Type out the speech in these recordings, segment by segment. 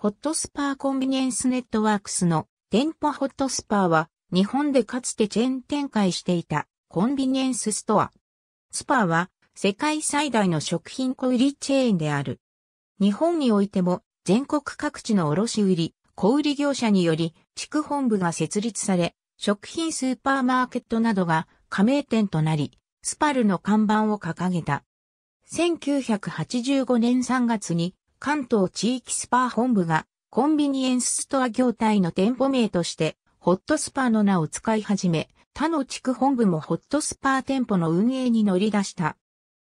ホットスパーコンビニエンスネットワークスの店舗ホットスパーは日本でかつてチェーン展開していたコンビニエンスストア。スパーは世界最大の食品小売チェーンである。日本においても全国各地の卸売、小売業者により地区本部が設立され、食品スーパーマーケットなどが加盟店となり、スパルの看板を掲げた。1985年3月に関東地域スパー本部がコンビニエンスストア業態の店舗名としてホットスパーの名を使い始め、他の地区本部もホットスパー店舗の運営に乗り出した。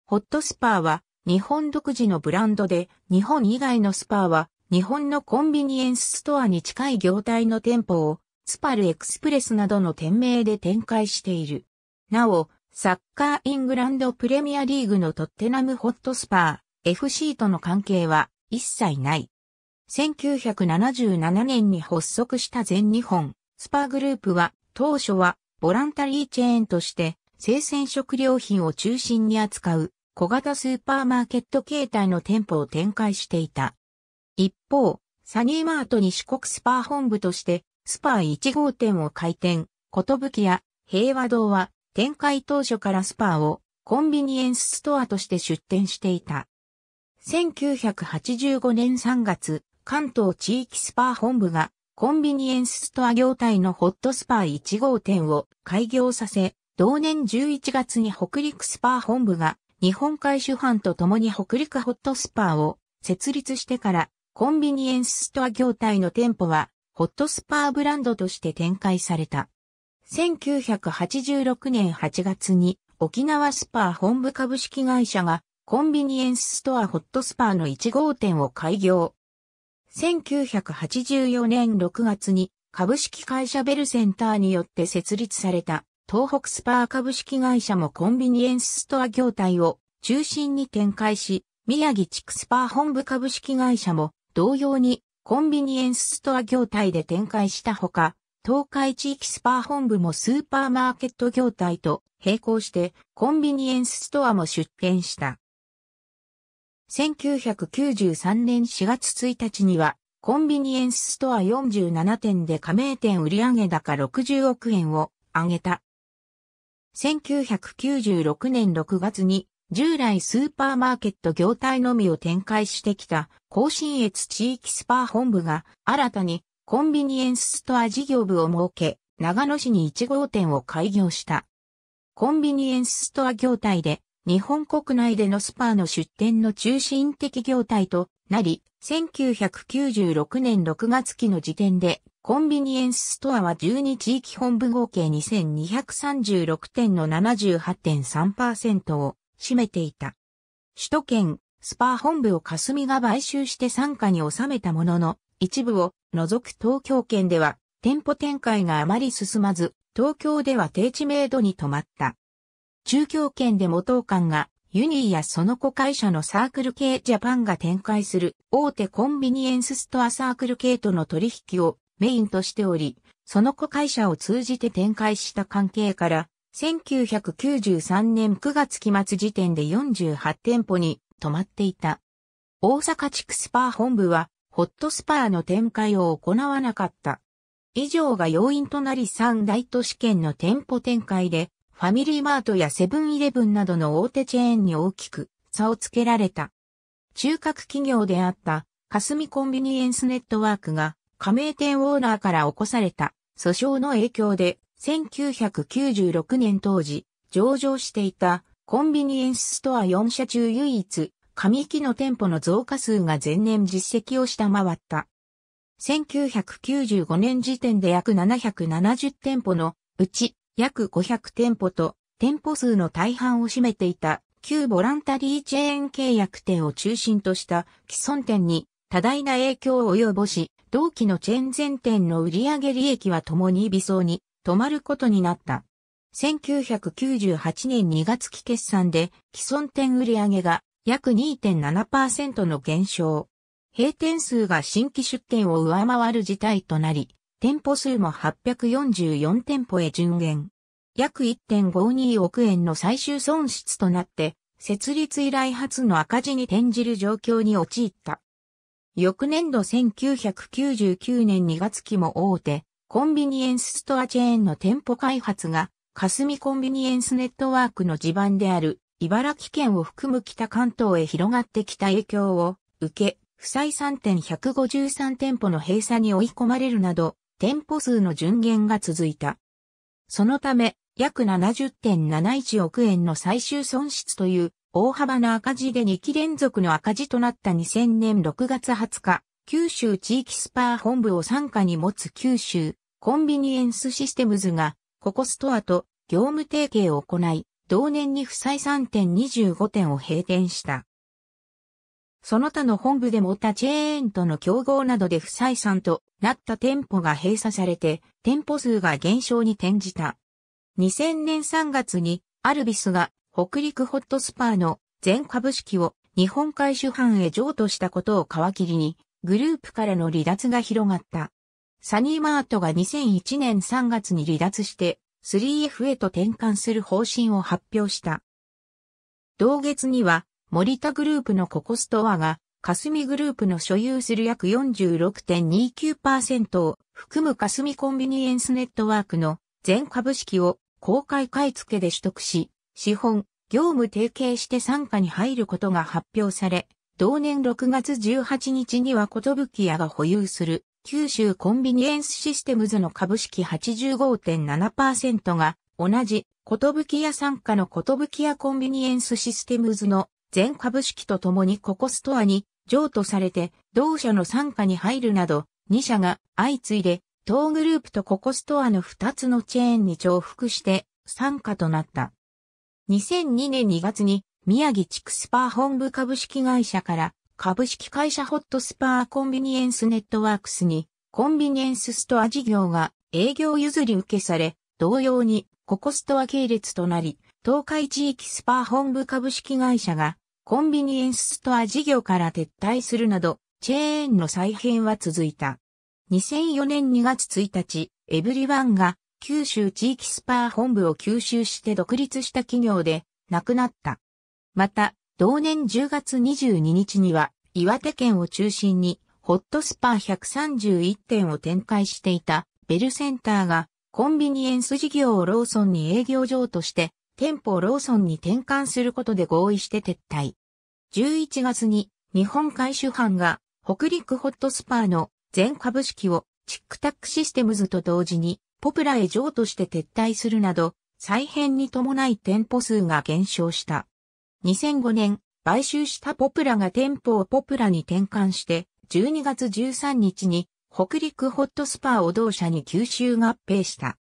ホットスパーは日本独自のブランドで、日本以外のスパーは日本のコンビニエンスストアに近い業態の店舗をスパルエクスプレスなどの店名で展開している。なお、サッカーイングランドプレミアリーグのトッテナムホットスパー FC との関係は一切ない。1977年に発足した全日本スパーグループは当初はボランタリーチェーンとして生鮮食料品を中心に扱う小型スーパーマーケット形態の店舗を展開していた。一方、サニーマートに四国スパー本部としてスパー1号店を開店、ことぶきや平和堂は展開当初からスパーをコンビニエンスストアとして出店していた。1985年3月、関東地域スパー本部がコンビニエンスストア業態のホットスパー1号店を開業させ、同年11月に北陸スパー本部が日本海主犯と共に北陸ホットスパーを設立してからコンビニエンスストア業態の店舗はホットスパーブランドとして展開された。1986年8月に沖縄スパー本部株式会社がコンビニエンスストアホットスパーの1号店を開業。1984年6月に株式会社ベルセンターによって設立された東北スパー株式会社もコンビニエンスストア業態を中心に展開し、宮城地区スパー本部株式会社も同様にコンビニエンスストア業態で展開したほか、東海地域スパー本部もスーパーマーケット業態と並行してコンビニエンスストアも出店した。1993年4月1日には、コンビニエンスストア47店で加盟店売上高60億円を上げた。1996年6月に、従来スーパーマーケット業態のみを展開してきた、甲信越地域スパー本部が、新たにコンビニエンスストア事業部を設け、長野市に1号店を開業した。コンビニエンスストア業態で日本国内でのスパーの出店の中心的業態となり、1996年6月期の時点で、コンビニエンスストアは12地域本部合計2236店の78.3%を占めていた。首都圏、スパー本部を霞が買収して傘下に収めたものの、一部を除く東京圏では店舗展開があまり進まず、東京では低知名度に止まった。中京圏で元当館がユニーやその子会社のサークル系ジャパンが展開する大手コンビニエンスストアサークル系との取引をメインとしており、その子会社を通じて展開した関係から、1993年9月期末時点で48店舗に止まっていた。大阪地区スパー本部は、ホットスパーの展開を行わなかった。以上が要因となり三大都市圏の店舗展開で、ファミリーマートやセブンイレブンなどの大手チェーンに大きく差をつけられた。中核企業であった霞コンビニエンスネットワークが加盟店オーナーから起こされた訴訟の影響で1996年当時上場していたコンビニエンスストア4社中唯一上期の店舗の増加数が前年実績を下回った。1995年時点で約770店舗のうち約500店舗と店舗数の大半を占めていた旧ボランタリーチェーン契約店を中心とした既存店に多大な影響を及ぼし、同期のチェーン全店の売上利益は共に微層に止まることになった。1998年2月期決算で既存店売上が約2.7%の減少。閉店数が新規出店を上回る事態となり、店舗数も844店舗へ順減。約1.52億円の最終損失となって、設立以来初の赤字に転じる状況に陥った。翌年度1999年2月期も大手、コンビニエンスストアチェーンの店舗開発が、霞コンビニエンスネットワークの地盤である、茨城県を含む北関東へ広がってきた影響を受け、負債3点153店舗の閉鎖に追い込まれるなど、店舗数の順減が続いた。そのため、約70.71億円の最終損失という大幅な赤字で2期連続の赤字となった2000年6月20日、九州地域スパー本部を傘下に持つ九州コンビニエンスシステムズが、ココストアと業務提携を行い、同年に負債3.25点を閉店した。その他の本部でも他チェーンとの競合などで不採算となった店舗が閉鎖されて、店舗数が減少に転じた。2000年3月に、アルビスが北陸ホットスパーの全株式を日本海主販へ譲渡したことを皮切りに、グループからの離脱が広がった。サニーマートが2001年3月に離脱して 3F へと転換する方針を発表した。同月には森田グループのココストアが、霞グループの所有する約46.29%を含む霞コンビニエンスネットワークの全株式を公開買い付けで取得し、資本、業務提携して参加に入ることが発表され、同年6月18日にはことぶき屋が保有する九州コンビニエンスシステムズの株式85.7%が同じことぶき屋参加のことぶき屋コンビニエンスシステムズの全株式とともにココストアに譲渡されて同社の傘下に入るなど2社が相次いで当グループとココストアの2つのチェーンに重複して傘下となった。2002年2月に宮城地区スパー本部株式会社から株式会社ホットスパーコンビニエンスネットワークスにコンビニエンスストア事業が営業譲り受けされ、同様にココストア系列となり、東海地域スパー本部株式会社がコンビニエンスストア事業から撤退するなど、チェーンの再編は続いた。2004年2月1日、エブリワンが九州地域スパー本部を吸収して独立した企業で亡くなった。また、同年10月22日には、岩手県を中心に、ホットスパー131店を展開していたベルセンターが、コンビニエンス事業をローソンに営業場として店舗をローソンに転換することで合意して撤退。11月に日本海主犯が北陸ホットスパーの全株式をチックタックシステムズと同時にポプラへ譲渡して撤退するなど再編に伴い店舗数が減少した。2005年、買収したポプラが店舗をポプラに転換して12月13日に北陸ホットスパーを同社に吸収合併した。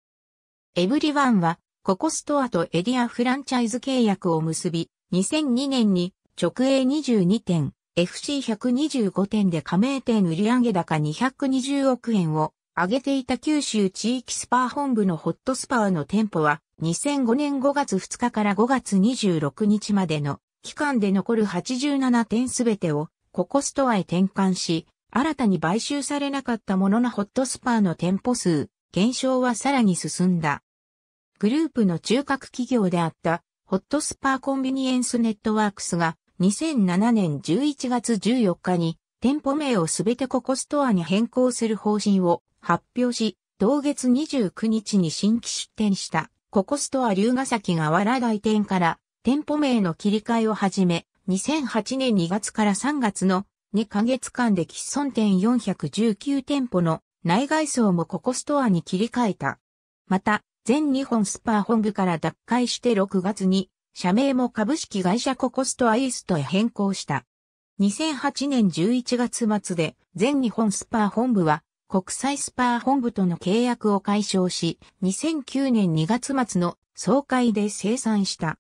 エブリワンはココストアとエディアフランチャイズ契約を結び、2002年に直営22店、FC125 店で加盟店売上高220億円を上げていた九州地域スパー本部のホットスパーの店舗は2005年5月2日から5月26日までの期間で残る87店すべてをココストアへ転換し、新たに買収されなかったもののホットスパーの店舗数、減少はさらに進んだ。グループの中核企業であったホットスパーコンビニエンスネットワークスが2007年11月14日に店舗名をすべてココストアに変更する方針を発表し、同月29日に新規出店したココストア龍ヶ崎が原台店から店舗名の切り替えをはじめ、2008年2月から3月の2ヶ月間で既存店419店舗の内外装もココストアに切り替えた。また、全日本スパー本部から脱会して6月に、社名も株式会社ココストアイーストへ変更した。2008年11月末で、全日本スパー本部は、国際スパー本部との契約を解消し、2009年2月末の総会で生産した。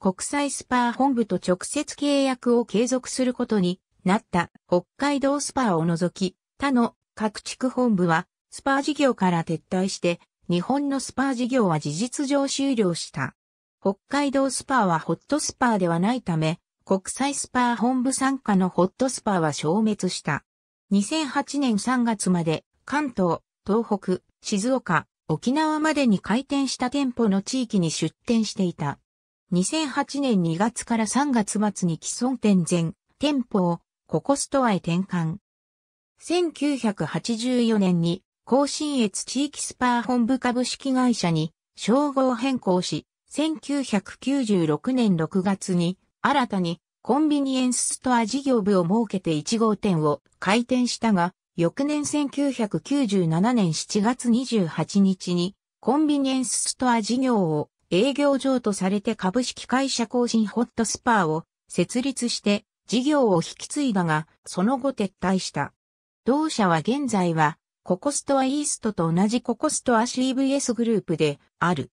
国際スパー本部と直接契約を継続することになった北海道スパーを除き、他の各地区本部はスパー事業から撤退して日本のスパー事業は事実上終了した。北海道スパーはホットスパーではないため、国際スパー本部参加のホットスパーは消滅した。2008年3月まで関東、東北、静岡、沖縄までに開店した店舗の地域に出店していた。2008年2月から3月末に既存店全店舗をココストアへ転換。1984年に甲信越地域スパー本部株式会社に称号変更し、1996年6月に新たにコンビニエンスストア事業部を設けて1号店を開店したが、翌年1997年7月28日にコンビニエンスストア事業を営業上とされて株式会社更新ホットスパーを設立して事業を引き継いだが、その後撤退した。同社は現在はココストアイーストと同じココストア CVS グループである。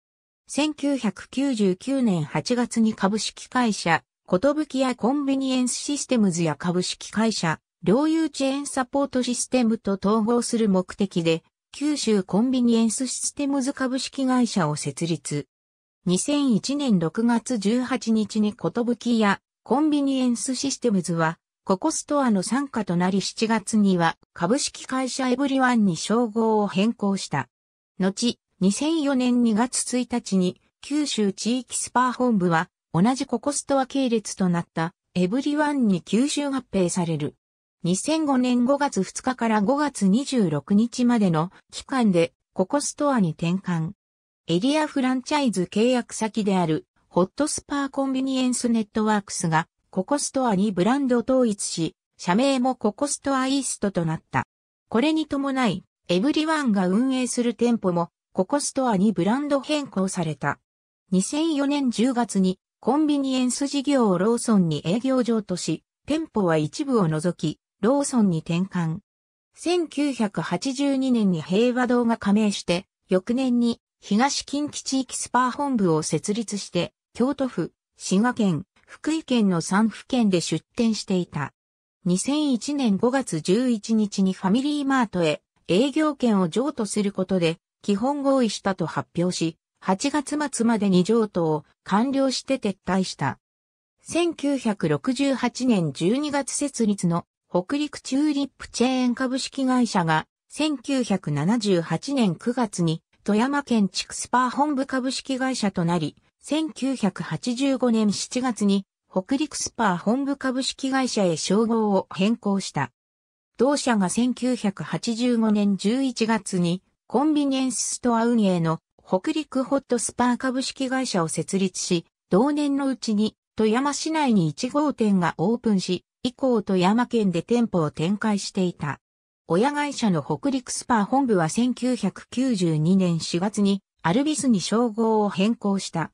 1999年8月に株式会社、ことぶきやコンビニエンスシステムズや株式会社、領有チェーンサポートシステムと統合する目的で、九州コンビニエンスシステムズ株式会社を設立。2001年6月18日にことぶきやコンビニエンスシステムズはココストアの参加となり7月には株式会社エブリワンに称号を変更した。後、2004年2月1日に九州地域スパー本部は同じココストア系列となったエブリワンに九州合併される。2005年5月2日から5月26日までの期間でココストアに転換。エリアフランチャイズ契約先であるホットスパーコンビニエンスネットワークスがココストアにブランド統一し、社名もココストアイーストとなった。これに伴い、エブリワンが運営する店舗もココストアにブランド変更された。2004年10月にコンビニエンス事業をローソンに営業上とし、店舗は一部を除き、ローソンに転換。1982年に平和堂が加盟して、翌年に東近畿地域スパー本部を設立して、京都府、滋賀県、福井県の3府県で出店していた。2001年5月11日にファミリーマートへ営業権を譲渡することで基本合意したと発表し、8月末までに譲渡を完了して撤退した。1968年12月設立の北陸チューリップチェーン株式会社が1978年9月に富山県チクスパー本部株式会社となり、1985年7月に北陸スパー本部株式会社へ称号を変更した。同社が1985年11月にコンビニエンスストア運営の北陸ホットスパー株式会社を設立し、同年のうちに富山市内に1号店がオープンし、以降富山県で店舗を展開していた。親会社の北陸スパー本部は1992年4月にアルビスに称号を変更した。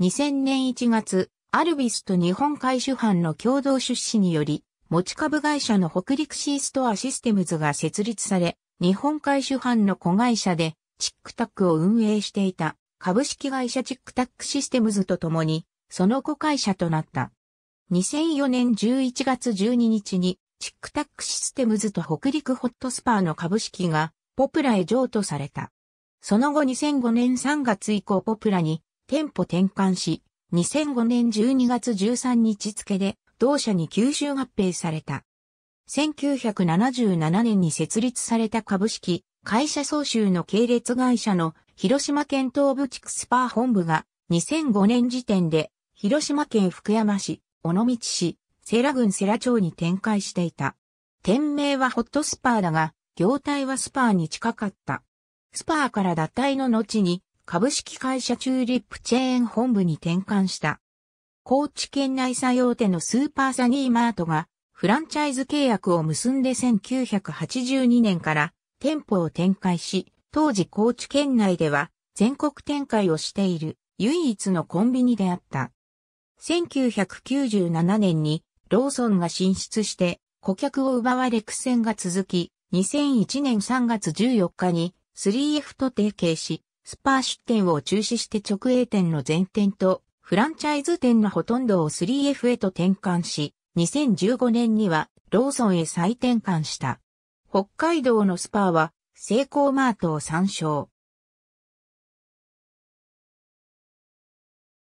2000年1月、アルビスと日本海主犯の共同出資により、持ち株会社の北陸シーストアシステムズが設立され、日本海主犯の子会社で、チックタックを運営していた株式会社チックタックシステムズと共に、その子会社となった。2004年11月12日に、チックタックシステムズと北陸ホットスパーの株式が、ポプラへ譲渡された。その後2005年3月以降ポプラに店舗転換し、2005年12月13日付で、同社に吸収合併された。1977年に設立された株式、会社総集の系列会社の広島県東部地区スパー本部が2005年時点で広島県福山市、尾道市、世ラ郡世ラ町に展開していた。店名はホットスパーだが、業態はスパーに近かった。スパーから脱退の後に株式会社チューリップチェーン本部に転換した。高知県内作用手のスーパーサニーマートがフランチャイズ契約を結んで1982年から店舗を展開し、当時高知県内では全国展開をしている唯一のコンビニであった。1997年にローソンが進出して顧客を奪われ苦戦が続き、2001年3月14日に 3F と提携し、スパー出店を中止して直営店の全店とフランチャイズ店のほとんどを 3F へと転換し、2015年にはローソンへ再転換した。北海道のスパーはセイコーマートを参照。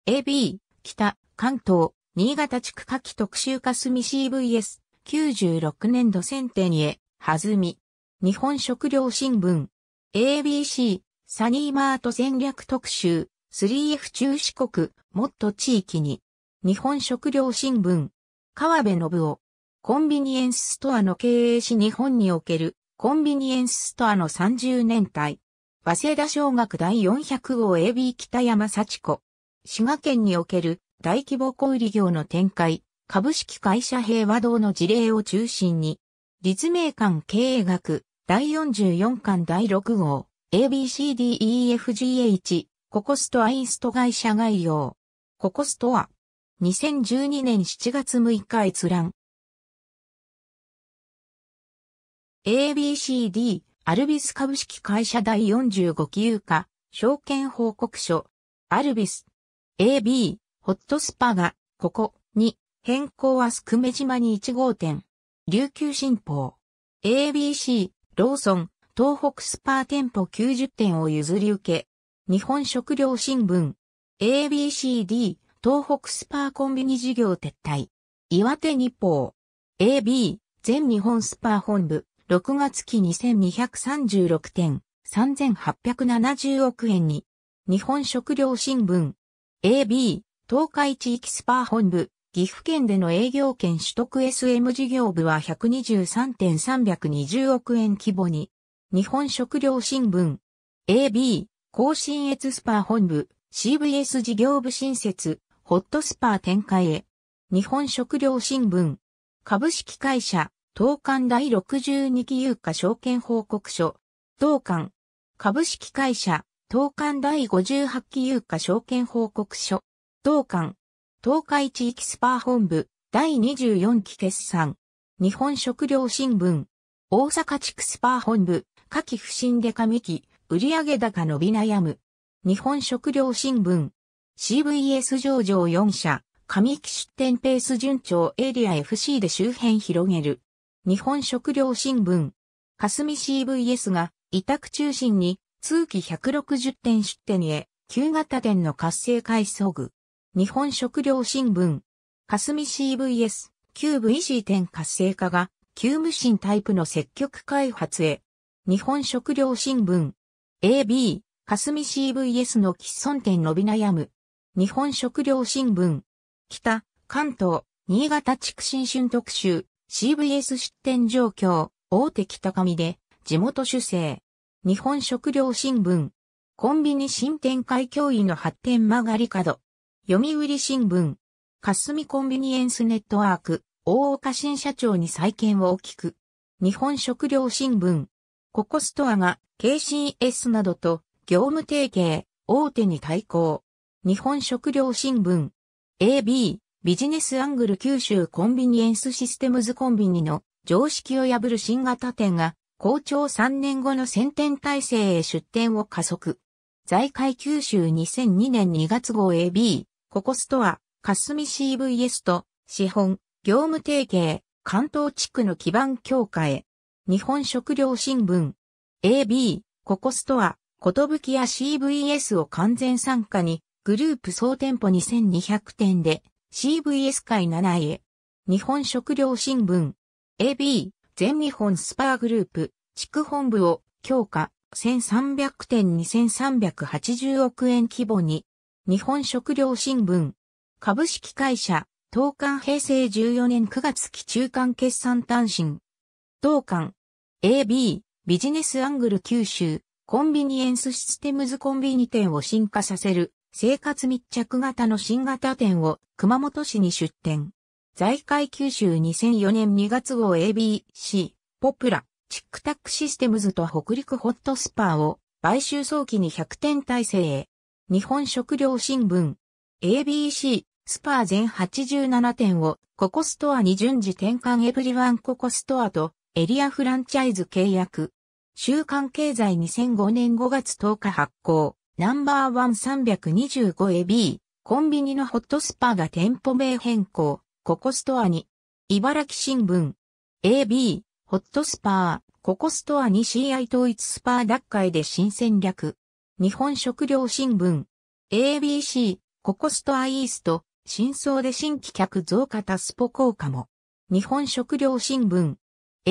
AB、北、関東、新潟地区夏季特集化み CVS、96年度選定にへ、弾み。日本食料新聞。ABC、サニーマート戦略特集、3F 中四国、もっと地域に。日本食料新聞、川辺信夫。コンビニエンスストアの経営し日本におけるコンビニエンスストアの30年代。早稲田小学第400号 AB 北山幸子。滋賀県における大規模小売業の展開、株式会社平和堂の事例を中心に、立命館経営学第44巻第6号。ABCDEFGH、ココストアインスト会社概要。ココストは、2012年7月6日閲覧。ABCD、アルビス株式会社第45期有価、証券報告書。アルビス。AB、ホットスパが、ここ、に、変更はすく島に1号店。琉球新報。ABC、ローソン、東北スパー店舗90店を譲り受け、日本食料新聞、ABCD、東北スパーコンビニ事業撤退、岩手日報、AB、全日本スパー本部、6月期2236店、3870億円に、日本食料新聞、AB、東海地域スパー本部、岐阜県での営業権取得 SM 事業部は123.320億円規模に、日本食料新聞。AB、甲新越スパー本部、CVS 事業部新設、ホットスパー展開へ。日本食料新聞。株式会社、東館第62期有価証券報告書。東館。株式会社、東館第58期有価証券報告書。東館。東海地域スパー本部、第24期決算。日本食料新聞。大阪地区スパー本部、夏季不振で上期、売上高伸び悩む。日本食料新聞。CVS 上場4社、上期出店ペース順調エリア FC で周辺広げる。日本食料新聞。霞 CVS が委託中心に通期160店出店へ、旧型店の活性化急ぐ。日本食料新聞。霞 CVS、旧 VC 店活性化が、旧無心タイプの積極開発へ、日本食料新聞。AB、霞 CVS の既存店伸び悩む。日本食料新聞。北、関東、新潟地区新春特集。CVS 出店状況。大手北上で、地元主制。日本食料新聞。コンビニ新展開脅威の発展曲がり角。読売新聞。霞コンビニエンスネットワーク。大岡新社長に再建を聞く。日本食料新聞。ココストアが KCS などと業務提携、大手に対抗。日本食料新聞。AB、ビジネスアングル九州コンビニエンスシステムズコンビニの常識を破る新型店が、校長3年後の先店体制へ出店を加速。在海九州2002年2月号 AB、ココストア、霞 CVS と、資本、業務提携、関東地区の基盤強化へ。日本食料新聞、AB、ココストア、ことぶきや CVS を完全参加に、グループ総店舗2200店で、CVS 界7位へ。日本食料新聞、AB、全日本スパーグループ、地区本部を強化、1300店2380億円規模に、日本食料新聞、株式会社、東館平成14年9月期中間決算単身、東館、AB、ビジネスアングル九州、コンビニエンスシステムズコンビニ店を進化させる、生活密着型の新型店を熊本市に出店。在海九州2004年2月号 ABC、ポプラ、チックタックシステムズと北陸ホットスパーを買収早期に100点体制へ。日本食料新聞、ABC、スパー全87店をココストアに順次転換エブリワンココストアとエリアフランチャイズ契約。週刊経済2005年5月10日発行。ナンバーワン 325AB。コンビニのホットスパが店舗名変更。ココストアに。茨城新聞。AB。ホットスパー。ココストアに CI 統一スパー奪回で新戦略。日本食料新聞。ABC。ココストアイースト。真相で新規客増加タスポ効果も。日本食料新聞。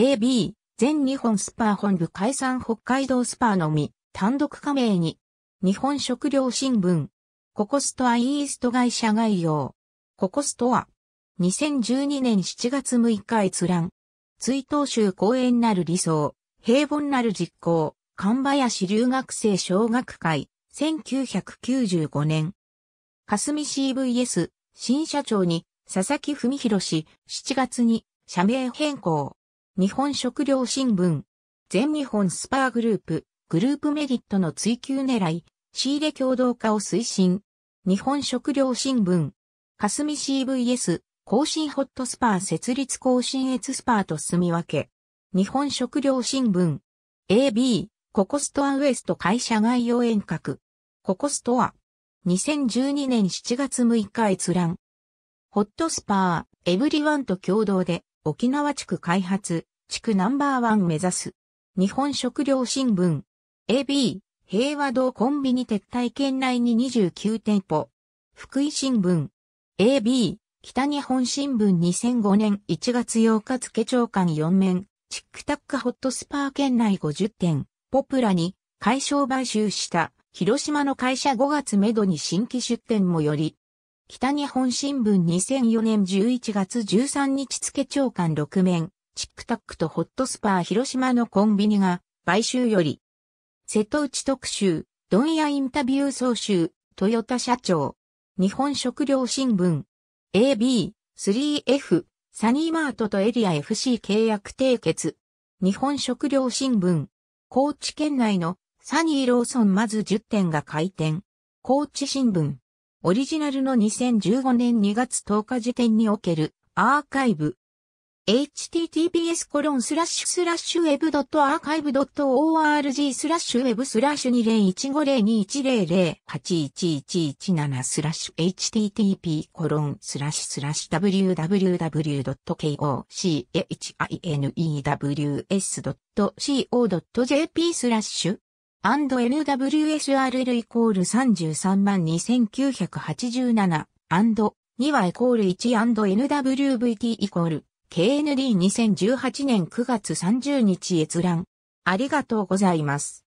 AB、全日本スパー本部解散北海道スパーのみ、単独加盟に、日本食料新聞、ココストアイースト会社概要、ココストア、2012年7月6日閲覧、追悼集公演なる理想、平凡なる実行、神林留学生小学会、1995年。霞 CVS、新社長に、佐々木文博氏、7月に、社名変更。日本食料新聞、全日本スパーグループ、グループメリットの追求狙い、仕入れ共同化を推進。日本食料新聞、霞 CVS、更新ホットスパー設立更新エスパーと住み分け。日本食料新聞、AB、ココストアウエスト会社概要遠隔。ココストア、2012年7月6日閲覧。ホットスパー、エブリワンと共同で、沖縄地区開発、地区ナンバーワン目指す。日本食料新聞。AB、平和堂コンビニ撤退圏内に29店舗。福井新聞。AB、北日本新聞2005年1月8日付長官4面、チックタックホットスパー圏内50店、ポプラに、解消買収した、広島の会社5月めどに新規出店もより、北日本新聞2004年11月13日付長官6面、チックタックとホットスパー広島のコンビニが、買収より、瀬戸内特集、ンやインタビュー総集、トヨタ社長、日本食料新聞、AB、3F、サニーマートとエリア FC 契約締結、日本食料新聞、高知県内のサニーローソンまず10店が開店、高知新聞、オリジナルの2015年2月10日時点におけるアーカイブ。https コロンスラッシュスラッシュ web.archive.org スラッシュウェブスラッシュ20150210081117スラッシュ http コロンスラッシュスラッシュ www.kochinews.co.jp スラッシュ &NWSRL イコール33万2987 2はイコール 1&NWVT イコール KND2018 年9月30日閲覧。ありがとうございます。